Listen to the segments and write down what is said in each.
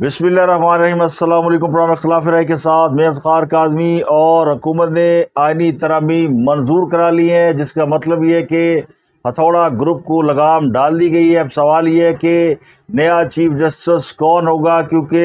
बसमिल अल्लाम के साथ मैं अफ्तार कादमी और हुकूमत ने आइनी तरामी मंजूर करा ली है जिसका मतलब ये है कि हथौड़ा ग्रुप को लगाम डाल दी गई है अब सवाल ये है कि नया चीफ जस्टिस कौन होगा क्योंकि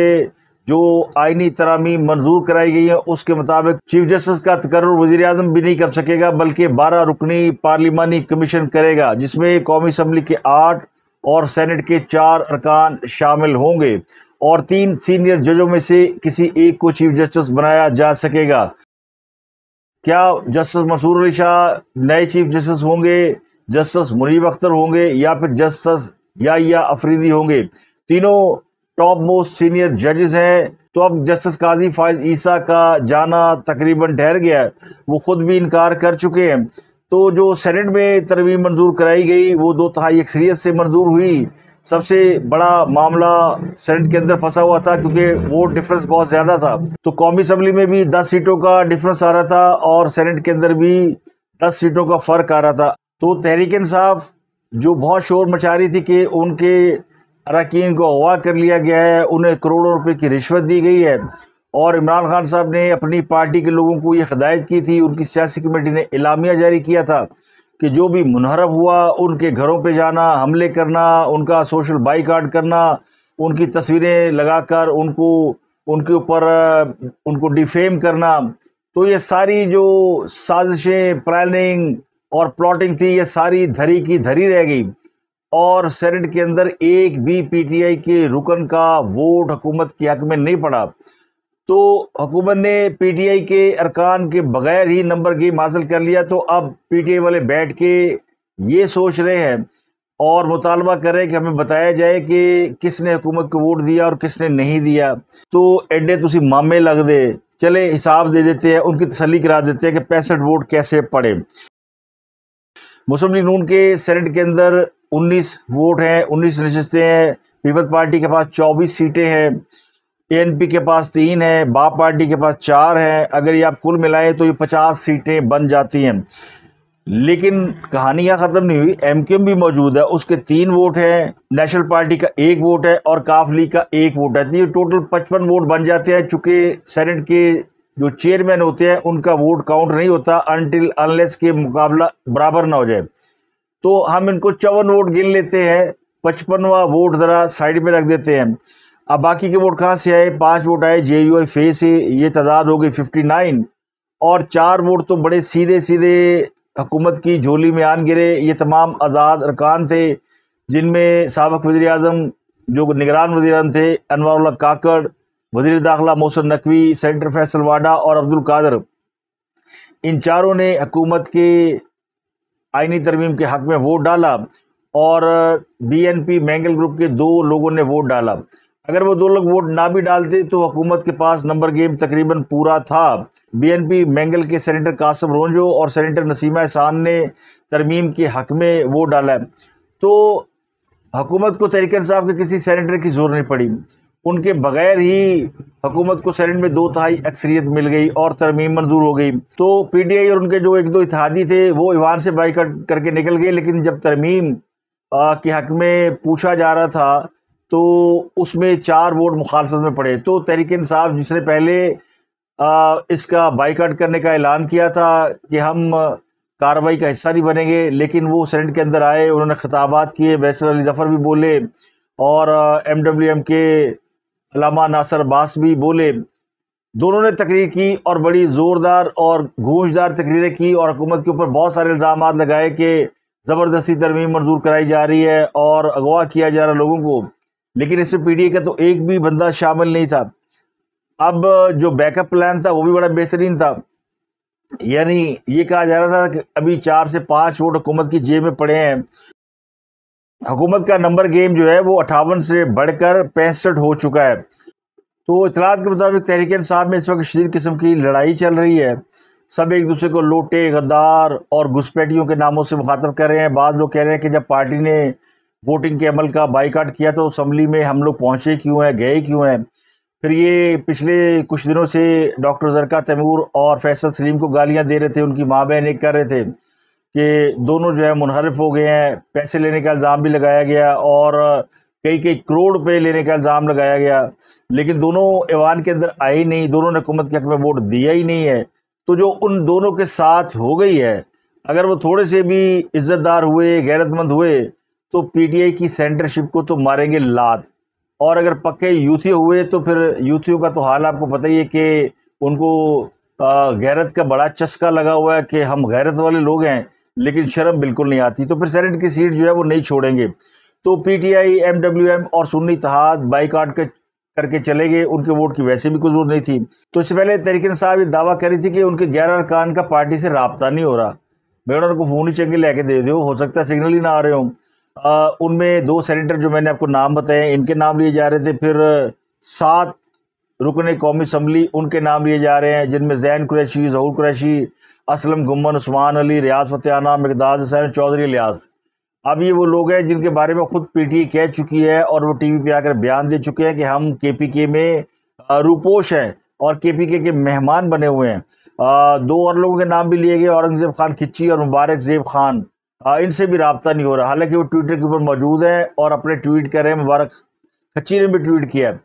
जो आइनी तरामी मंजूर कराई गई है उसके मुताबिक चीफ जस्टिस का तकर वजी अजम भी नहीं कर सकेगा बल्कि बारह रुकनी पार्लिमानी कमीशन करेगा जिसमें कौमी असम्बली के आठ और सैनट के चार अरकान शामिल होंगे और तीन सीनियर जजों में से किसी एक को चीफ जस्टिस बनाया जा सकेगा क्या जस्टिस मसूर अली शाह नए चीफ जस्टिस होंगे जस्टिस मुनीब अख्तर होंगे या फिर जस्टिस या या अफरीदी होंगे तीनों टॉप मोस्ट सीनियर जजेस हैं तो अब जस्टिस काजी फायज ईसा का जाना तकरीबन ठहर गया है वो ख़ुद भी इनकार कर चुके हैं तो जो सेनेट में तरवीम मंजूर कराई गई वो दो तहाई अक्सरीत से मंजूर हुई सबसे बड़ा मामला सेनेट के अंदर फंसा हुआ था क्योंकि वोट डिफरेंस बहुत ज़्यादा था तो कौमी असम्बली में भी दस सीटों का डिफरेंस आ रहा था और सेनेट के अंदर भी दस सीटों का फ़र्क आ रहा था तो तहरीक इंसाफ जो बहुत शोर मचा रही थी कि उनके अरकान को अगवा कर लिया गया है उन्हें करोड़ों रुपए की रिश्वत दी गई है और इमरान खान साहब ने अपनी पार्टी के लोगों को ये हदायत की थी उनकी सियासी कमेटी ने इलामिया जारी किया था कि जो भी मुनहरफ हुआ उनके घरों पे जाना हमले करना उनका सोशल बाइकाट करना उनकी तस्वीरें लगाकर उनको उनके ऊपर उनको डिफेम करना तो ये सारी जो साजिशें प्लानिंग और प्लॉटिंग थी ये सारी धरी की धरी रह गई और सेनेट के अंदर एक भी पीटीआई के रुकन का वोट हुकूमत के हक में नहीं पड़ा तो हुकूमत ने पीटीआई के अरकान के बग़ैर ही नंबर गेम हासिल कर लिया तो अब पीटीआई वाले बैठ के ये सोच रहे हैं और मुतालबा हैं कि हमें बताया जाए कि किसने हुकूमत को वोट दिया और किसने नहीं दिया तो एडे तुम मामे लग दे चले हिसाब दे देते हैं उनकी तसली करा देते हैं कि पैंसठ वोट कैसे पड़े मुस्लिम लीग नून के सेनेट के अंदर 19 वोट हैं 19 नशस्तें हैं पीपल्स पार्टी के पास 24 सीटें हैं एनपी के पास तीन है बाप पार्टी के पास चार है अगर ये आप कुल मिलाएं तो ये पचास सीटें बन जाती हैं लेकिन कहानी यहाँ ख़त्म नहीं हुई एमकेएम भी मौजूद है उसके तीन वोट हैं नेशनल पार्टी का एक वोट है और काफ लीग का एक वोट है तो ये टोटल पचपन वोट बन जाते हैं चूँकि सेनेट के जो चेयरमैन होते हैं उनका वोट काउंट नहीं होता अनटिल अनलेस के मुकाबला बराबर ना हो जाए तो हम इनको चौवन वोट गिन लेते हैं पचपनवा वोट ज़रा साइड में रख देते हैं अब बाकी के वोट कहाँ से आए पाँच वोट आए जे यू एफ ए से ये तादाद हो गई फिफ्टी नाइन और चार वोट तो बड़े सीधे सीधे हुकूमत की झोली में आन गिरे ये तमाम आज़ाद अरकान थे जिनमें सबक वज़ी अजम जो निगरान वजी अजम थे अनवर काकड़ वजीर दाखिला मोहसन नकवी सेंटर फैसल वाडा और अब्दुल कादर इन चारों ने हकूमत के आइनी तरमीम के हक़ में वोट डाला और B N P Mengal group के दो लोगों ने वोट डाला अगर वो दो लोग वोट ना भी डालते तो हुकूमत के पास नंबर गेम तकरीबन पूरा था बीएनपी मैंगल के सेनेटर कासम रोंजो और सेनेटर नसीमा एहसान ने तरमीम के हक में वोट डाला तो हुकूमत को तहरीक साहब के किसी सेनेटर की ज़रूरत नहीं पड़ी उनके बगैर ही हुकूमत को सेनेट में दो तहाई अक्सरियत मिल गई और तरमीम मंजूर हो गई तो पी टी आई और उनके जो एक दो इतिहादी थे वो ईवान से बाइकट करके निकल गए लेकिन जब तरमीम के हक में पूछा जा रहा था तो उसमें चार वोट मुखालफत में पड़े तो तहरीक इंसाफ जिसने पहले आ, इसका बाइकाट करने का ऐलान किया था कि हम कार्रवाई का हिस्सा नहीं बनेंगे लेकिन वो सेनेट के अंदर आए उन्होंने खिताबात किए बैसर अली जफ़र भी बोले और एम डब्ल्यू एम के लामा नासर बास भी बोले दोनों ने तकरीर की और बड़ी ज़ोरदार और गूंजदार तकरीरें की और हुकूमत के ऊपर बहुत सारे इल्ज़ाम लगाए कि ज़बरदस्ती तरमीम मंजूर कराई जा रही है और अगवा किया जा रहा है लोगों को लेकिन इसमें पीडीए का तो एक भी बंदा शामिल नहीं था अब जो बैकअप प्लान था वो भी बड़ा बेहतरीन था यानी ये कहा जा रहा था कि अभी चार से पाँच वोट हुकूमत की जेब में पड़े हैं हुकूमत का नंबर गेम जो है वो अठावन से बढ़कर पैंसठ हो चुका है तो इतलात के मुताबिक तहरीक साहब में इस वक्त शदीद किस्म की लड़ाई चल रही है सब एक दूसरे को लोटे गद्दार और घुसपैठियों के नामों से मुखातब कर रहे हैं बाद लोग कह रहे हैं कि जब पार्टी ने वोटिंग के अमल का बाईकाट किया तो असम्बली में हम लोग पहुँचे क्यों हैं गए क्यों हैं फिर ये पिछले कुछ दिनों से डॉक्टर जरका तैमूर और फैसल सलीम को गालियाँ दे रहे थे उनकी माँ बहन एक कर रहे थे कि दोनों जो है मुनहरफ हो गए हैं पैसे लेने का इल्ज़ाम भी लगाया गया और कई कई करोड़ रुपये लेने का इल्ज़ाम लगाया गया लेकिन दोनों ऐवान के अंदर आए ही नहीं दोनों ने हुकूमत के हक में वोट दिया ही नहीं है तो जो उन दोनों के साथ हो गई है अगर वो थोड़े से भी इज़्ज़तदार हुए गैरतमंद हुए तो पीटीआई की सेंटरशिप को तो मारेंगे लाद और अगर पक्के यूथी हुए तो फिर यूथियों का तो हाल आपको पता ही है कि उनको गैरत का बड़ा चस्का लगा हुआ है कि हम गैरत वाले लोग हैं लेकिन शर्म बिल्कुल नहीं आती तो फिर सेनेट की सीट जो है वो नहीं छोड़ेंगे तो पीटीआई एमडब्ल्यूएम और सुन्नी तहाद बाईकाट के करके चले गए उनके वोट की वैसे भी कोई जरूरत नहीं थी तो इससे पहले तरीकन साहब ये दावा कर रही थी कि उनके ग्यारह अरकान का पार्टी से रबता नहीं हो रहा मैं उनको फ़ोन ही चंगे लेके दे दो हो सकता है सिग्नल ही ना आ रहे हों उनमें दो सेनेटर जो मैंने आपको नाम बताए इनके नाम लिए जा रहे थे फिर सात रुकन कौमी असम्बली उनके नाम लिए जा रहे हैं जिनमें जैन कुरैशी जहूर कुरैशी असलम गुमन उस्मान अली रियाज फतेहाना मकदाद हसैन चौधरी लियाज अब ये वो लोग हैं जिनके बारे में ख़ुद पीटीए कह चुकी है और वो टीवी पे आकर बयान दे चुके हैं कि हम केपीके में रूपोश हैं और केपीके के मेहमान बने हुए हैं दो और लोगों के नाम भी लिए गए औरंगज़ेब खान खिच्ची और मुबारक जेब खान हाँ, इनसे भी रबता नहीं हो रहा हालांकि वो ट्विटर के ऊपर मौजूद हैं और अपने ट्वीट कर रहे हैं मुबारक खच्ची ने भी ट्वीट किया है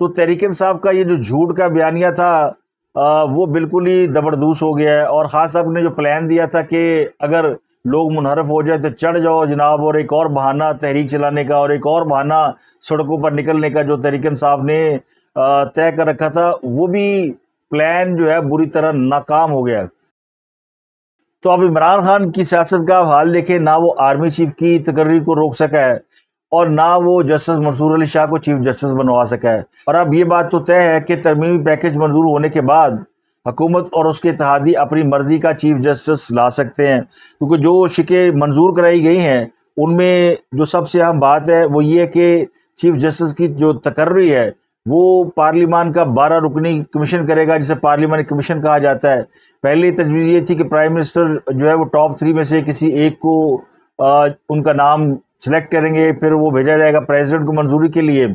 तो तहरीक साहब का ये जो झूठ का बयानिया था आ, वो बिल्कुल ही ज़बरदूस हो गया है और ख़ास साहब ने जो प्लान दिया था कि अगर लोग मुनहरफ हो जाए तो चढ़ जाओ जनाब और एक और बहाना तहरीक चलाने का और एक और बहाना सड़कों पर निकलने का जो तहरीकन साहब ने तय कर रखा था वो भी प्लान जो है बुरी तरह नाकाम हो गया है तो अब इमरान खान की सियासत का हाल देखें ना वो आर्मी चीफ की तकर्री को रोक सका है और ना वो जस्टिस मंसूर अली शाह को चीफ जस्टिस बनवा सका है और अब ये बात तो तय है कि तरमीमी पैकेज मंजूर होने के बाद हुकूमत और उसके इतिहादी अपनी मर्जी का चीफ जस्टिस ला सकते हैं क्योंकि जो शिकें मंजूर कराई गई हैं उनमें जो सबसे अहम बात है वो ये कि चीफ जस्टिस की जो तकर्री है वो पार्लियामान का बारह रुकनी कमीशन करेगा जिसे पार्लियामानी कमीशन कहा जाता है पहली तजवीज़ ये थी कि प्राइम मिनिस्टर जो है वो टॉप थ्री में से किसी एक को आ, उनका नाम सेलेक्ट करेंगे फिर वो भेजा जाएगा प्रेसिडेंट को मंजूरी के लिए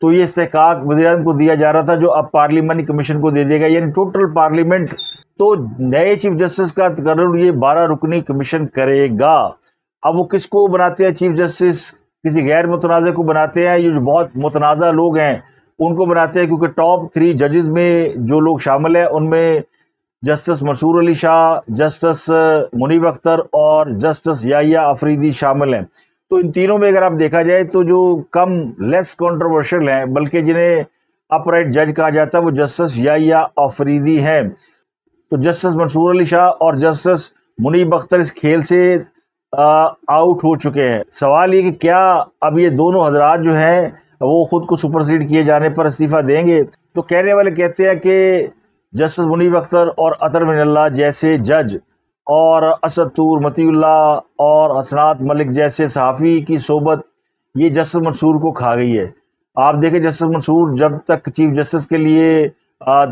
तो ये इस्तेकाक वजीर को दिया जा रहा था जो अब पार्लिमानी कमीशन को दे देगा यानी टोटल पार्लियामेंट तो नए चीफ जस्टिस का तकर ये बारह रुकनी कमीशन करेगा अब वो किसको बनाते हैं चीफ जस्टिस किसी गैर मुतनाज़ को बनाते हैं ये जो बहुत मुतनाज़ लोग हैं उनको बनाते हैं क्योंकि टॉप थ्री जजेस में जो लोग शामिल हैं उनमें justice Mansoor Ali Shah justice uh, Munib Akhtar और जस्टिस याया अफरीदी शामिल हैं तो इन तीनों में अगर आप देखा जाए तो जो कम लेस कंट्रोवर्शियल हैं बल्कि जिन्हें अपराइट जज कहा जाता है वो जस्टिस याया अफरीदी हैं तो जस्टिस मंसूर अली शाह और जस्टिस मुनीब अख्तर इस खेल से आ, uh, आउट हो चुके हैं सवाल ये कि क्या अब ये दोनों हजरात जो हैं तो वो ख़ुद को सुपरसीड किए जाने पर इस्तीफ़ा देंगे तो कहने वाले कहते हैं कि जस्टिस मुनीब अख्तर और अतर मिनल्ला जैसे जज और असदूर मतील्ला और हसनात मलिक जैसे सहाफ़ी की सोबत ये जस्टिस मंसूर को खा गई है आप देखें जस्टिस मंसूर जब तक चीफ जस्टिस के लिए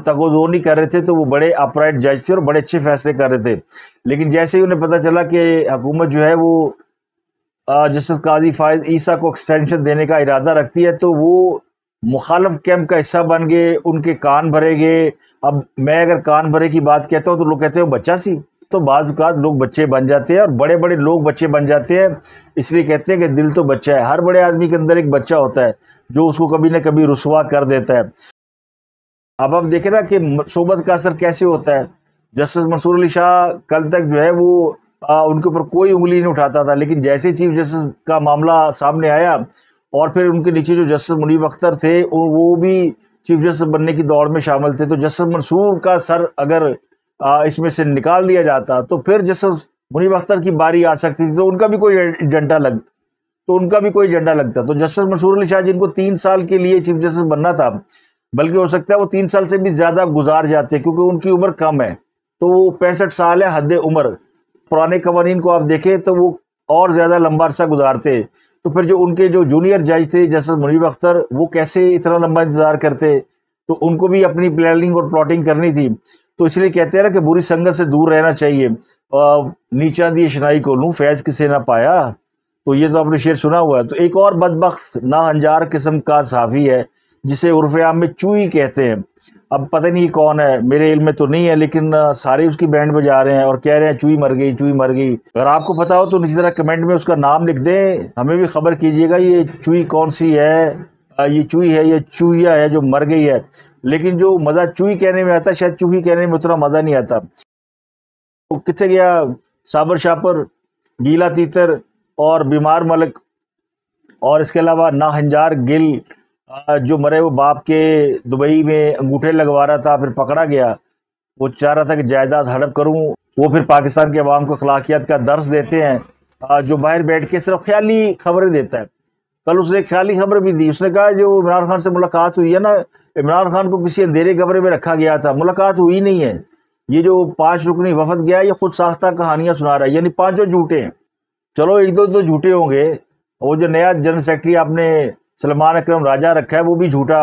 तगोदो नहीं कर रहे थे तो वो बड़े अपराइट जज थे और बड़े अच्छे फैसले कर रहे थे लेकिन जैसे ही उन्हें पता चला कि हुकूमत जो है वो जस्टिस काजी फायद ईसा को एक्सटेंशन देने का इरादा रखती है तो वो मुखालफ कैंप का हिस्सा बन गए उनके कान भरे गए अब मैं अगर कान भरे की बात कहता हूँ तो लोग कहते हैं बच्चा सी तो बाज़ात लोग बच्चे बन जाते हैं और बड़े बड़े लोग बच्चे बन जाते हैं इसलिए कहते हैं कि दिल तो बच्चा है हर बड़े आदमी के अंदर एक बच्चा होता है जो उसको कभी ना कभी रसुवा कर देता है अब आप देखें ना कि सोबत का असर कैसे होता है जस्टिस मंसूर अली शाह कल तक जो है वो आ, उनके ऊपर कोई उंगली नहीं उठाता था लेकिन जैसे चीफ जस्टिस का मामला सामने आया और फिर उनके नीचे जो जस्टिस मुनीब अख्तर थे वो भी चीफ जस्टिस बनने की दौड़ में शामिल थे तो जस्टिस मंसूर का सर अगर इसमें से निकाल दिया जाता तो फिर जस्टिस मुनीब अख्तर की बारी आ सकती थी तो उनका भी कोई एजेंडा लग तो उनका भी कोई एजेंडा लगता तो जस्टिस मंसूर अली शाह जिनको तीन साल के लिए चीफ जस्टिस बनना था बल्कि हो सकता है वो तीन साल से भी ज़्यादा गुजार जाते क्योंकि उनकी उम्र कम है तो वो पैंसठ साल है हद उम्र पुराने कवानीन को आप देखें तो वो और ज़्यादा लंबा अरसा गुजारते तो फिर जो उनके जो जूनियर जज थे जस्टिस मुनीब अख्तर वो कैसे इतना लंबा इंतज़ार करते तो उनको भी अपनी प्लानिंग और प्लॉटिंग करनी थी तो इसलिए कहते हैं ना कि बुरी संगत से दूर रहना चाहिए नीचा दी शनाई को लूँ फैज किसे ना पाया तो ये तो आपने शेर सुना हुआ है तो एक और बदबक ना अंजार किस्म का साफी है जिसे उर्फ आम में चूई कहते हैं अब पता नहीं कौन है मेरे इल में तो नहीं है लेकिन सारे उसकी बैंड में जा रहे हैं और कह रहे हैं चूई मर गई चूई मर गई अगर आपको पता हो तो इसी तरह कमेंट में उसका नाम लिख दें हमें भी खबर कीजिएगा ये चूई कौन सी है ये चूई है ये चूहिया है जो मर गई है लेकिन जो मज़ा चूई कहने में आता शायद चूही कहने में उतना मज़ा नहीं आता तो कितने गया साबर शापर गीला तीतर और बीमार मलक और इसके अलावा नाहंजार गिल जो मरे वो बाप के दुबई में अंगूठे लगवा रहा था फिर पकड़ा गया वो चाह रहा था कि जायदाद हड़प करूं वो फिर पाकिस्तान के अवाम को अखलाकियात का दर्स देते हैं जो बाहर बैठ के सिर्फ ख्याली खबरें देता है कल उसने एक ख्याली खबर भी दी उसने कहा जो इमरान खान से मुलाकात हुई है ना इमरान खान को किसी अंधेरे कमरे में रखा गया था मुलाकात हुई नहीं है ये जो पाँच रुकनी वफद गया ये खुद साख्ता कहानियाँ सुना रहा है यानी पाँचों झूठे हैं चलो एक दो तो झूठे होंगे वो जो नया जनरल सेक्रेटरी आपने सलमान अक्रम राजा रखा है वो भी झूठा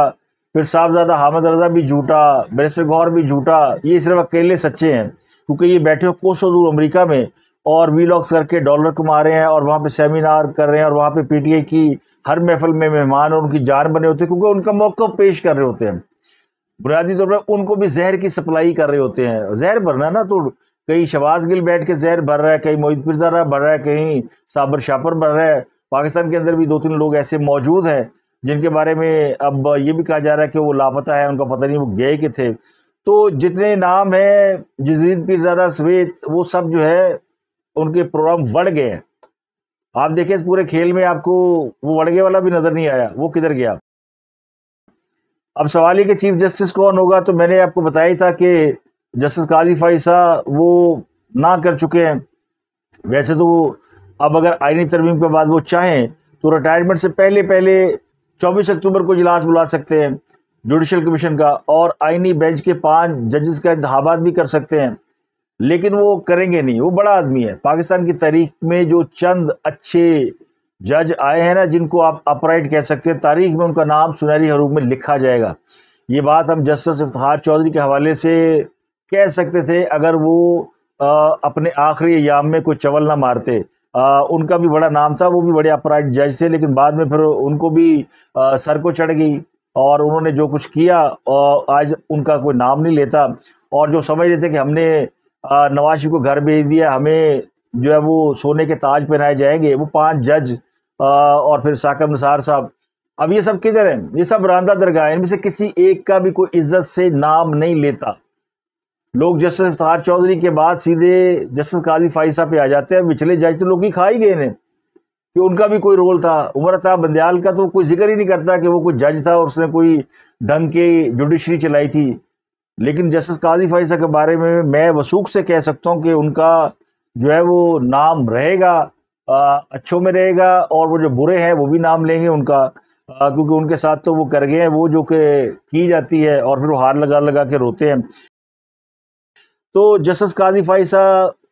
फिर साहबजादा हामद रजा भी झूठा बैरिस्टर गौर भी झूठा ये सिर्फ अकेले सच्चे हैं क्योंकि ये बैठे हो कोसों दूर अमरीका में और वीलॉग्स करके डॉलर कमा रहे हैं और वहाँ पे सेमिनार कर रहे हैं और वहाँ पे पीटीए की हर महफल में मेहमान और उनकी जान बने होते हैं क्योंकि उनका मौका पेश कर रहे होते हैं बुनियादी तौर पर उनको भी जहर की सप्लाई कर रहे होते हैं जहर भरना ना तो कहीं शबाज गिल बैठ के जहर भर रहा है कहीं मोहित फिर भर रहा है कहीं साबर शापर भर रहा है पाकिस्तान के अंदर भी दो तीन लोग ऐसे मौजूद हैं जिनके बारे में अब ये भी कहा जा रहा है कि वो लापता है उनका पता नहीं वो गए कि थे तो जितने नाम हैं जजीद पीरजादा समेत वो सब जो है उनके प्रोग्राम बढ़ गए हैं आप देखें इस पूरे खेल में आपको वो वड़गे वाला भी नज़र नहीं आया वो किधर गया अब सवाल ये कि चीफ जस्टिस कौन होगा तो मैंने आपको बताया ही था कि जस्टिस काजी फाइसा वो ना कर चुके हैं वैसे तो अब अगर आइनी तरमीम के बाद वो चाहें तो रिटायरमेंट से पहले पहले चौबीस अक्टूबर को इजलास बुला सकते हैं जुडिशल कमीशन का और आइनी बेंच के पांच जजेस का इंतबात भी कर सकते हैं लेकिन वो करेंगे नहीं वो बड़ा आदमी है पाकिस्तान की तारीख में जो चंद अच्छे जज आए हैं ना जिनको आप अपराइट कह सकते हैं तारीख में उनका नाम सुनहरी हरूफ में लिखा जाएगा ये बात हम जस्टिस इफ्तार चौधरी के हवाले से कह सकते थे अगर वो आ, अपने आखिरी याम में कोई चवल ना मारते आ, उनका भी बड़ा नाम था वो भी बड़े अपराइट जज थे लेकिन बाद में फिर उनको भी आ, सर को चढ़ गई और उन्होंने जो कुछ किया आज उनका कोई नाम नहीं लेता और जो समझ रहे थे कि हमने नवाज को घर भेज दिया हमें जो है वो सोने के ताज पहनाए जाएंगे वो पांच जज और फिर साकब निसार साहब अब ये सब किधर हैं ये सब रांदा दरगाह इनमें से किसी एक का भी कोई इज्जत से नाम नहीं लेता लोग जस्टिस इफ्तार चौधरी के बाद सीधे जस्टिस काजी फाइसा पे आ जाते हैं पिछले जज तो लोग ही खा ही गए ने कि उनका भी कोई रोल था उमर अताब बंदयाल का तो कोई जिक्र ही नहीं करता कि वो कोई जज था और उसने कोई ढंग की जुडिशरी चलाई थी लेकिन जस्टिस काजी फाइसा के बारे में मैं वसूख से कह सकता हूँ कि उनका जो है वो नाम रहेगा अच्छों में रहेगा और वो जो बुरे हैं वो भी नाम लेंगे उनका क्योंकि उनके साथ तो वो कर गए हैं वो जो कि की जाती है और फिर वो हार लगा लगा के रोते हैं तो जस्टिस काजी फाइसा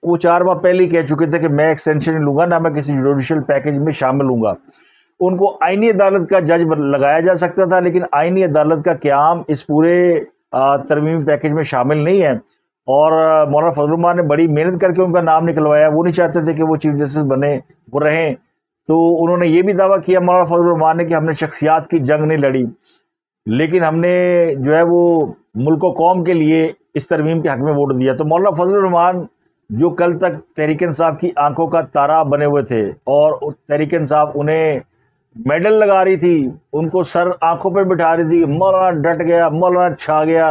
वो चार माह पहले ही कह चुके थे कि मैं एक्सटेंशन नहीं लूँगा ना मैं किसी जुडिशल पैकेज में शामिल हूँ उनको आइनी अदालत का जज लगाया जा सकता था लेकिन आइनी अदालत का क्याम इस पूरे तरमीमी पैकेज में शामिल नहीं है और मौलाना फजलुमान ने बड़ी मेहनत करके उनका नाम निकलवाया वो नहीं चाहते थे कि वो चीफ जस्टिस बने वो रहें तो उन्होंने ये भी दावा किया मौलाना फजलरहमान ने कि हमने शख्सियात की जंग नहीं लड़ी लेकिन हमने जो है वो मुल्क कौम के लिए इस तरमीम के हक में वोट दिया तो मौलाना फजलरहमान जो कल तक तहरीक साहब की आंखों का तारा बने हुए थे और तहरीक साहब उन्हें मेडल लगा रही थी उनको सर आंखों पर बिठा रही थी मौलाना डट गया मौलाना छा गया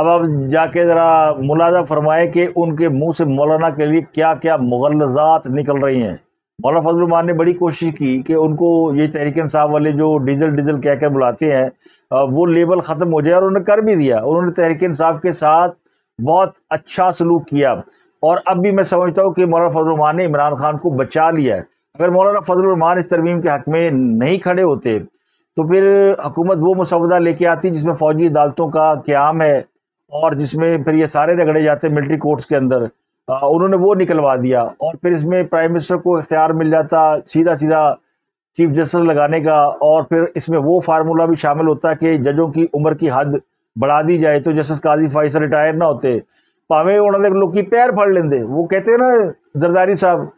अब अब जाके ज़रा मुलाजा फरमाए कि उनके मुंह से मौलाना के लिए क्या क्या मुगलजात निकल रही हैं मौला फजल ने बड़ी कोशिश की कि उनको ये तहरीक इंसाफ वाले जो डीजल डीजल कह कर बुलाते हैं वो लेबल ख़त्म हो जाए और उन्होंने कर भी दिया उन्होंने तहरीक इंसाफ के साथ बहुत अच्छा सलूक किया और अब भी मैं समझता हूँ कि मौलाना रमान ने इमरान खान को बचा लिया है अगर मौलाना फजलरमान इस तरमीम के हक़ में नहीं खड़े होते तो फिर हुकूमत वो मसवदा लेके आती जिसमें फ़ौजी अदालतों का क्याम है और जिसमें फिर ये सारे रगड़े जाते मिल्ट्री कोर्ट्स के अंदर उन्होंने वो निकलवा दिया और फिर इसमें प्राइम मिनिस्टर को इख्तियार मिल जाता सीधा सीधा चीफ जस्टिस लगाने का और फिर इसमें वो फार्मूला भी शामिल होता कि जजों की उम्र की हद बढ़ा दी जाए तो जस्टिस काजी फाइस रिटायर ना होते भावे उन्होंने लोग की पैर फड़ लेंदे वो कहते हैं ना जरदारी साहब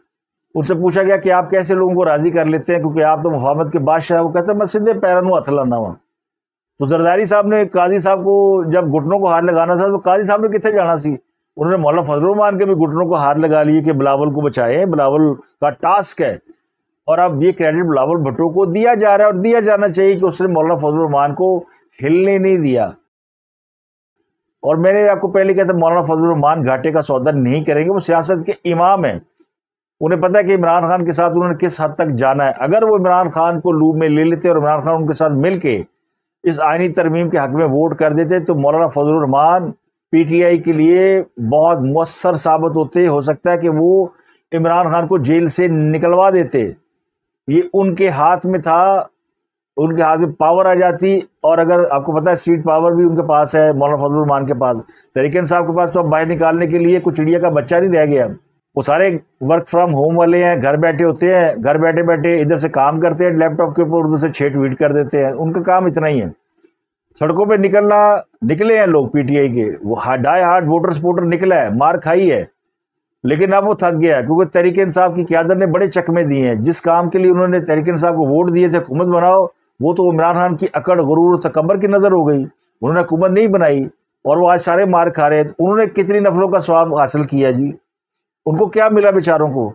उनसे पूछा गया कि आप कैसे लोगों को राज़ी कर लेते हैं क्योंकि आप तो मुफामत के बादशाह वो कहते हैं मैं सीधे पैरों हथ लाना वहाँ तो जरदारी साहब ने काजी साहब को जब घुटनों को हाथ लगाना था तो काजी साहब ने कितने जाना सी उन्होंने मौलाना फजलरहमान के भी घुटनों को हाथ लगा लिए कि बिलावल को बचाए बिलावल का टास्क है और अब ये क्रेडिट बिलावल भट्टो को दिया जा रहा है और दिया जाना चाहिए कि उसने मौलाना फजलरहमान को हिलने नहीं दिया और मैंने आपको पहले कहा था मौलाना फजलरहमान घाटे का सौदा नहीं करेंगे वो सियासत के इमाम हैं उन्हें पता है कि इमरान खान के साथ उन्होंने किस हद तक जाना है अगर वो इमरान खान को लूब में ले लेते और इमरान खान उनके साथ मिल के इस आइनी तरमीम के हक में वोट कर देते तो मौलाना फजलरहमान पीटीआई के लिए बहुत मवसर साबित होते हो सकता है कि वो इमरान खान को जेल से निकलवा देते ये उनके हाथ में था उनके हाथ में पावर आ जाती और अगर आपको पता है सीट पावर भी उनके पास है मौलाना फजलरहमान के पास तरीके साहब के पास तो अब बाहर निकालने के लिए कुछ चिड़िया का बच्चा नहीं रह गया वो सारे वर्क फ्रॉम होम वाले हैं घर बैठे होते हैं घर बैठे बैठे इधर से काम करते हैं लैपटॉप के ऊपर उधर से छेट वीट कर देते हैं उनका काम इतना ही है सड़कों पर निकलना निकले हैं लोग पीटीआई के वो डाई हार्ड वोटर सपोर्टर निकला है मार खाई है लेकिन अब वो थक गया है क्योंकि तहरीक इंसाफ की क्यादर ने बड़े चकमे दिए हैं जिस काम के लिए उन्होंने तहरीक इंसाफ को वोट दिए थे हुकूमत बनाओ वो तो इमरान खान की अकड़ गुरूर तकबर की नज़र हो गई उन्होंने हुकूमत नहीं बनाई और वो आज सारे मार खा रहे हैं उन्होंने कितनी नफलों का स्वाब हासिल किया जी उनको क्या मिला बेचारों को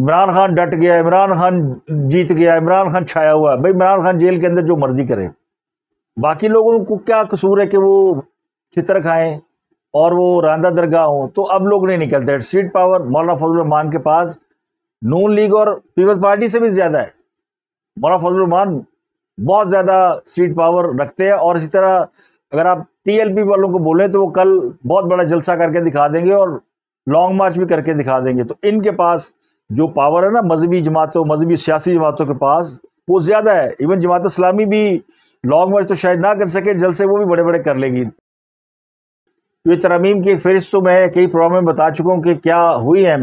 इमरान खान डट गया इमरान खान जीत गया इमरान खान छाया हुआ भाई इमरान खान जेल के अंदर जो मर्जी करे बाकी लोगों को क्या कसूर है कि वो चित्र खाएं और वो रांदा दरगाह हों तो अब लोग नहीं निकलते सीट पावर मौलाना फजलरहमान के पास नून लीग और पीपल्स पार्टी से भी ज़्यादा है मौलाना फजलरहमान बहुत ज़्यादा सीट पावर रखते हैं और इसी तरह अगर आप टीएलपी वालों को बोलें तो वो कल बहुत बड़ा जलसा करके दिखा देंगे और लॉन्ग मार्च भी करके दिखा देंगे तो इनके पास जो पावर है ना मजहबी जमातों मजहबी सियासी जमातों के पास वो ज़्यादा है इवन जमात इस्लामी भी लॉन्ग मार्च तो शायद ना कर सके जल से वो भी बड़े बड़े कर लेगी ये तरमीम की फहरिस्त तो मैं कई प्रोग्राम में बता चुका हूँ कि क्या हुई है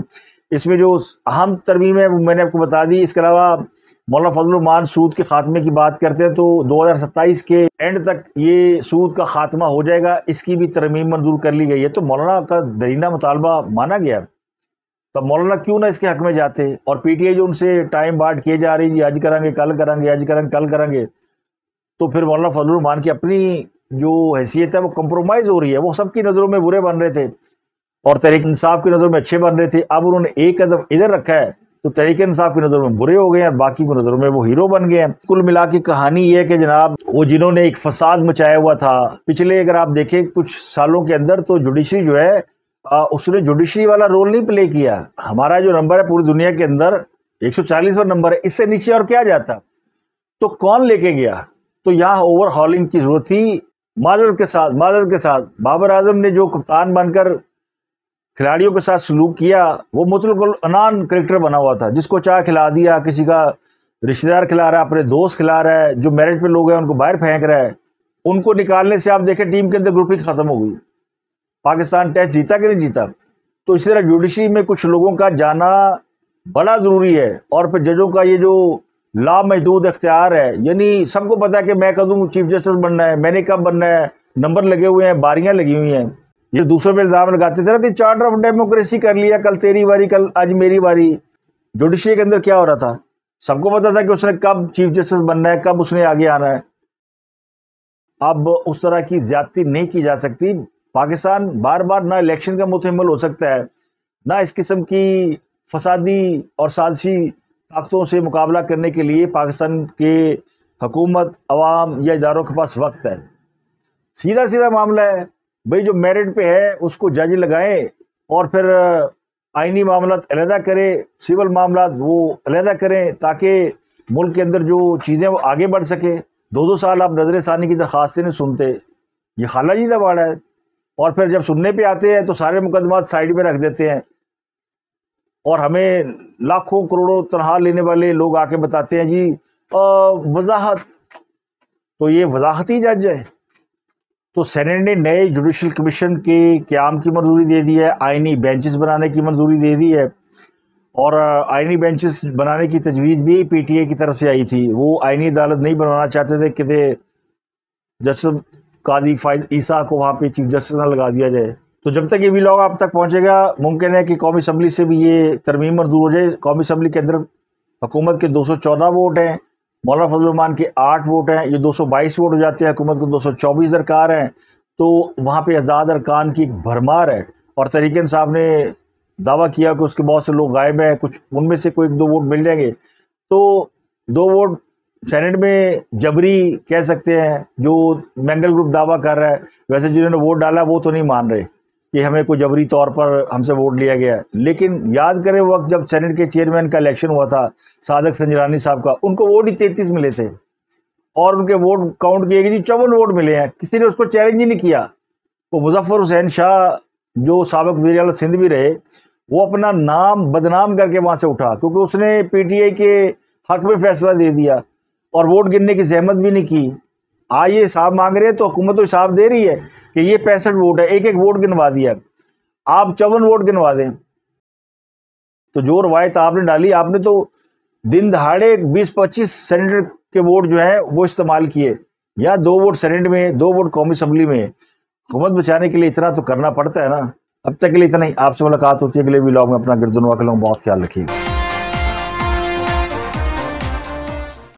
इसमें जो अहम तरमीम है वो मैंने आपको बता दी इसके अलावा मौला फजलमान सूद के ख़ात्मे की बात करते हैं तो दो हज़ार सत्ताईस के एंड तक ये सूद का ख़ात्मा हो जाएगा इसकी भी तरमीम मंजूर कर ली गई है तो मौलाना का दरीना मुतालबा माना गया तो मौलाना क्यों ना इसके हक में जाते और पी टी आई जो उनसे टाइम बाट किए जा रही जी आज करेंगे कल करेंगे आज करेंगे कल करेंगे तो फिर मौलाना फजलरहमान की अपनी जो हैसियत है वो कम्प्रोमाइज़ हो रही है वो सबकी नज़रों में बुरे बन रहे थे और तहरीक इंसाफ की नज़रों में अच्छे बन रहे थे अब उन्होंने एक कदम इधर रखा है तो तहरीक इंसाफ की नज़रों में बुरे हो गए हैं और बाकी की नज़रों में वो हीरो बन गए हैं कुल मिला के कहानी ये है कि जनाब वो जिन्होंने एक फसाद मचाया हुआ था पिछले अगर आप देखें कुछ सालों के अंदर तो जुडिशरी जो है आ, उसने जुडिशरी वाला रोल नहीं प्ले किया हमारा जो नंबर है पूरी दुनिया के अंदर एक सौ नंबर है इससे नीचे और क्या जाता तो कौन लेके गया तो यहाँ ओवरहॉलिंग की जरूरत थी माजरत के साथ माजरत के साथ बाबर आजम ने जो कप्तान बनकर खिलाड़ियों के साथ सलूक किया वो मुतल अनान करेक्टर बना हुआ था जिसको चाह खिला दिया किसी का रिश्तेदार खिला रहा है अपने दोस्त खिला रहा है जो मेरिट पे लोग हैं उनको बाहर फेंक रहा है उनको निकालने से आप देखें टीम के अंदर ग्रुपिंग ख़त्म हो गई पाकिस्तान टेस्ट जीता कि नहीं जीता तो इसी तरह जुडिशरी में कुछ लोगों का जाना बड़ा ज़रूरी है और फिर जजों का ये जो लामहदूद अख्तियार है यानी सबको पता है कि मैं कदम चीफ जस्टिस बनना है मैंने कब बनना है नंबर लगे हुए हैं बारियाँ लगी हुई हैं ये दूसरों पे इल्ज़ाम लगाते थे ना कि चार्टर ऑफ डेमोक्रेसी कर लिया कल तेरी बारी कल आज मेरी बारी जुडिशरी के अंदर क्या हो रहा था सबको पता था कि उसने कब चीफ जस्टिस बनना है कब उसने आगे आना है अब उस तरह की ज्यादती नहीं की जा सकती पाकिस्तान बार बार ना इलेक्शन का मुतमल हो सकता है ना इस किस्म की फसादी और साजिशी ताकतों से मुकाबला करने के लिए पाकिस्तान के हकूमत आवाम या इदारों के पास वक्त है सीधा सीधा मामला है भाई जो मेरिट पे है उसको जज लगाएं और फिर आइनी मामला अलहदा करें सिविल मामला वो अलहदा करें ताकि मुल्क के अंदर जो चीज़ें वो आगे बढ़ सके दो दो साल आप नजर सानी की दरख्वास्तें नहीं सुनते ये खाला जी दबाड़ा है और फिर जब सुनने पे आते हैं तो सारे मुकदमात साइड में रख देते हैं और हमें लाखों करोड़ों तनहा लेने वाले लोग आके बताते हैं जी वजाहत तो ये वजाहती जज है तो सेनेट ने नए जुडिशल कमीशन के क्याम की मंजूरी दे दी है आइनी बेंचेस बनाने की मंजूरी दे दी है और आइनी बेंचेस बनाने की तजवीज़ भी पीटीए की तरफ से आई थी वो आइनी अदालत नहीं बनाना चाहते थे कि जस्टिस कादी फाइज ईसा को वहाँ पे चीफ जस्टिस ना लगा दिया जाए तो जब तक ये भी लॉग आप तक पहुँचेगा मुमकिन है कि कौमी असम्बली से भी ये तरमीम मंजूर हो जाए कौमी असम्बली के अंदर हुकूमत के दो सौ चौदह वोट हैं मौलाना फजलरहमान के आठ वोट हैं ये दो सौ बाईस वोट हो जाते हैं हुकूमत को दो सौ चौबीस दरकार हैं तो वहाँ पर आज़ाद अरकान की एक भरमार है और तरीकन साहब ने दावा किया कि उसके बहुत से लोग गायब हैं कुछ उनमें से कोई एक दो वोट मिल जाएंगे तो दो वोट सेनेट में जबरी कह सकते हैं जो मैंगल ग्रुप दावा कर रहा है वैसे जिन्होंने वोट डाला वो तो नहीं मान रहे कि हमें कोई जबरी तौर पर हमसे वोट लिया गया है लेकिन याद करें वक्त जब सेनेट के चेयरमैन का इलेक्शन हुआ था साधक संजरानी साहब का उनको वोट ही तैंतीस मिले थे और उनके वोट काउंट किए गए जी चौवन वोट मिले हैं किसी ने उसको चैलेंज ही नहीं किया तो मुजफ्फर हुसैन शाह जो सबक वजी सिंध भी रहे वो अपना नाम बदनाम करके वहाँ से उठा क्योंकि उसने पी के हक में फैसला दे दिया और वोट गिनने की जहमत भी नहीं की आज हाँ, ये हिसाब मांग रहे हैं तो हुकूमत तो हिसाब दे रही है कि ये पैंसठ वोट है एक एक वोट गिनवा दिया आप चौवन वोट गिनवा दें तो जो रवायत आपने डाली आपने तो दिन दहाड़े बीस पच्चीस सेनेटर के वोट जो है वो इस्तेमाल किए या दो वोट सेनेट में दो वोट कौमी असम्बली में हुकूमत बचाने के लिए इतना तो करना पड़ता है ना अब तक के लिए इतना ही आपसे मुलाकात होती है अगले ब्लॉग में अपना गिरदुनवा के लोग बहुत ख्याल रखिएगा